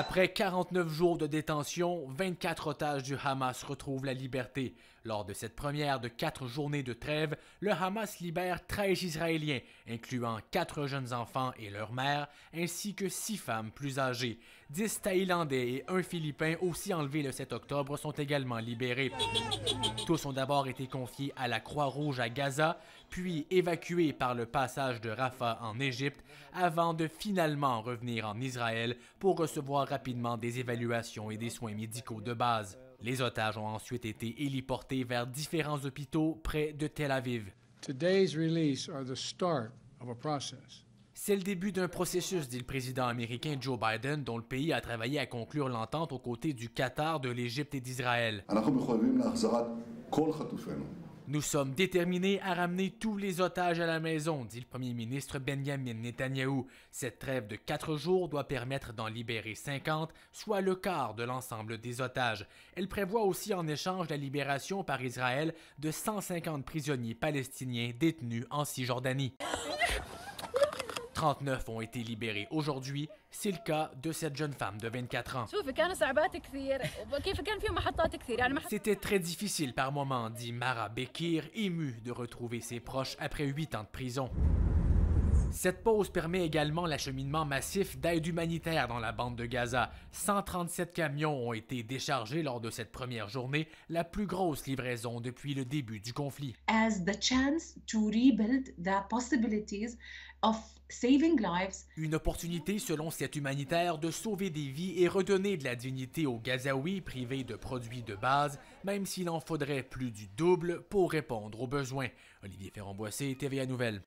Après 49 jours de détention, 24 otages du Hamas retrouvent la liberté. Lors de cette première de 4 journées de trêve, le Hamas libère 13 Israéliens, incluant quatre jeunes enfants et leur mère, ainsi que six femmes plus âgées. 10 Thaïlandais et un Philippin aussi enlevés le 7 octobre sont également libérés. Tous ont d'abord été confiés à la Croix-Rouge à Gaza, puis évacués par le passage de Rafah en Égypte, avant de finalement revenir en Israël pour recevoir rapidement des évaluations et des soins médicaux de base. Les otages ont ensuite été héliportés vers différents hôpitaux près de Tel Aviv. C'est le début d'un processus, dit le président américain Joe Biden, dont le pays a travaillé à conclure l'entente aux côtés du Qatar, de l'Égypte et d'Israël. Nous sommes déterminés à ramener tous les otages à la maison, dit le premier ministre Benjamin Netanyahu. Cette trêve de quatre jours doit permettre d'en libérer 50, soit le quart de l'ensemble des otages. Elle prévoit aussi en échange la libération par Israël de 150 prisonniers palestiniens détenus en Cisjordanie. 39 ont été libérés aujourd'hui. C'est le cas de cette jeune femme de 24 ans. C'était très difficile par moments, dit Mara Bekir, émue de retrouver ses proches après 8 ans de prison. Cette pause permet également l'acheminement massif d'aide humanitaire dans la bande de Gaza. 137 camions ont été déchargés lors de cette première journée, la plus grosse livraison depuis le début du conflit saving lives. Une opportunité, selon cet humanitaire, de sauver des vies et redonner de la dignité aux Gazaouis privés de produits de base, même s'il en faudrait plus du double pour répondre aux besoins. Olivier Ferrand-Boissé, TVA Nouvelle.